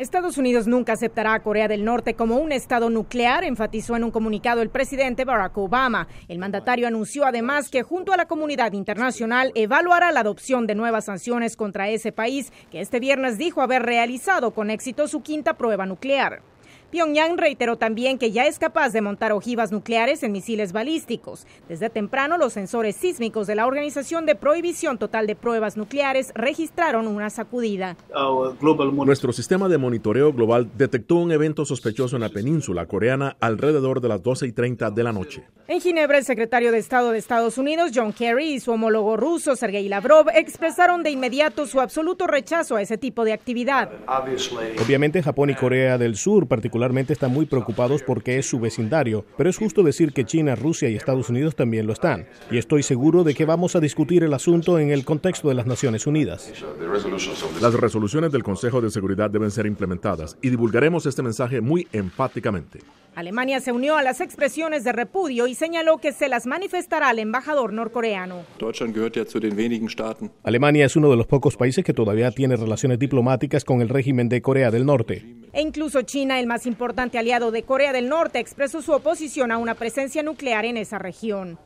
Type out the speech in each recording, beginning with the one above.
Estados Unidos nunca aceptará a Corea del Norte como un estado nuclear, enfatizó en un comunicado el presidente Barack Obama. El mandatario anunció además que junto a la comunidad internacional evaluará la adopción de nuevas sanciones contra ese país, que este viernes dijo haber realizado con éxito su quinta prueba nuclear. Pyongyang reiteró también que ya es capaz de montar ojivas nucleares en misiles balísticos. Desde temprano, los sensores sísmicos de la Organización de Prohibición Total de Pruebas Nucleares registraron una sacudida. Nuestro sistema de monitoreo global detectó un evento sospechoso en la península coreana alrededor de las 12 y 30 de la noche. En Ginebra, el secretario de Estado de Estados Unidos, John Kerry, y su homólogo ruso, Sergei Lavrov, expresaron de inmediato su absoluto rechazo a ese tipo de actividad. Obviamente, Japón y Corea del Sur particularmente están muy preocupados porque es su vecindario, pero es justo decir que China, Rusia y Estados Unidos también lo están. Y estoy seguro de que vamos a discutir el asunto en el contexto de las Naciones Unidas. Las resoluciones del Consejo de Seguridad deben ser implementadas y divulgaremos este mensaje muy enfáticamente. Alemania se unió a las expresiones de repudio y señaló que se las manifestará al embajador norcoreano. Alemania es uno de los pocos países que todavía tiene relaciones diplomáticas con el régimen de Corea del Norte. E incluso China, el más importante aliado de Corea del Norte, expresó su oposición a una presencia nuclear en esa región.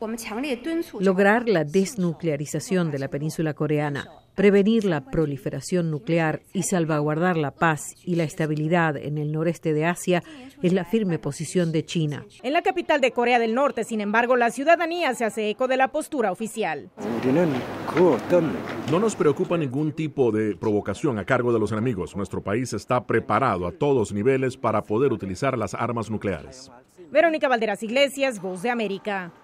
Lograr la desnuclearización de la península coreana Prevenir la proliferación nuclear y salvaguardar la paz y la estabilidad en el noreste de Asia es la firme posición de China. En la capital de Corea del Norte, sin embargo, la ciudadanía se hace eco de la postura oficial. No nos preocupa ningún tipo de provocación a cargo de los enemigos. Nuestro país está preparado a todos niveles para poder utilizar las armas nucleares. Verónica Valderas Iglesias, Voz de América.